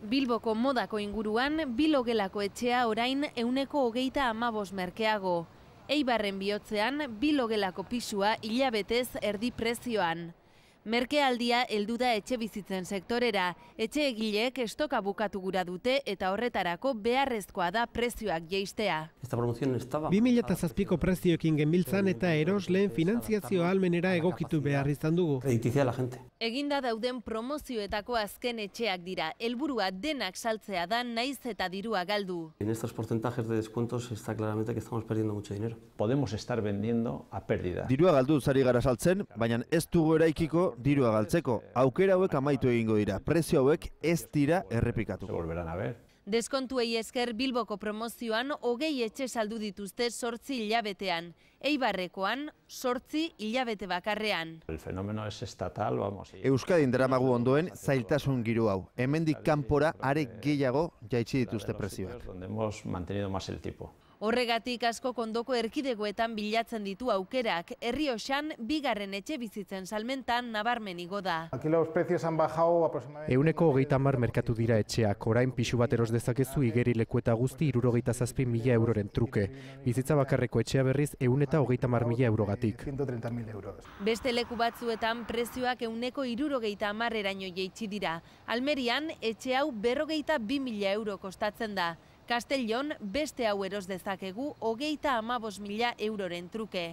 Bilboko modako inguruan bilogelako etxea orain euneko hogeita amabos merkeago. Eibarren bihotzean bilogelako pisua hilabetez erdi prezioan. Merkealdia aldia da etxe bizitzen sektorera. Etxe egilek estoka bukatu gura dute eta horretarako beharrezkoa da prezioak jeistea. Bi mila eta zazpiko prezioekin genbiltzan eta erosleen lehen finanziazio almenera egokitu behar izan dugu. Eginda dauden promozioetako azken etxeak dira. Elburua denak saltzea da naiz eta dirua galdu. En estos porcentajes de descuentos está claramente que estamos perdiendo mucho dinero. Podemos estar vendiendo a pérdida. Dirua galdu zari gara saltzen, baina ez dugu eraikiko dirua galtzeko, aukera hauek amaitu egingo dira, prezio hauek ez dira errepikatuko. Deskontuei esker Bilboko promozioan hogei etxe saldu dituzte sortzi hilabetean. Eibarrekoan, sortzi hilabete bakarrean. El fenomeno ez estatal, vamos. Euskadin dramagu ondoen zailtasun giru hau. Hemendik kanpora are gehiago jaitsi dituzte prezioak. hemos mantenido el tipo. Horregatik asko kondoko erkidegoetan bilatzen ditu aukerak, herrioxan bigarren etxe bizitzen salmentan nabarmen igoda. Euneko hogeita mar merkatu dira etxeak, orain pixu bat dezakezu igeri leku eta guzti irurogeita zazpi mila euroren truke. Bizitza bakarreko etxea berriz eun eta hogeita mar mila euro Beste leku batzuetan prezioak euneko irurogeita mar eraino jeitsi dira. Almerian etxe hau berrogeita bi mila euro kostatzen da. Castellón, beste hau eros dezakegu, hogeita amabos mila euroren truke.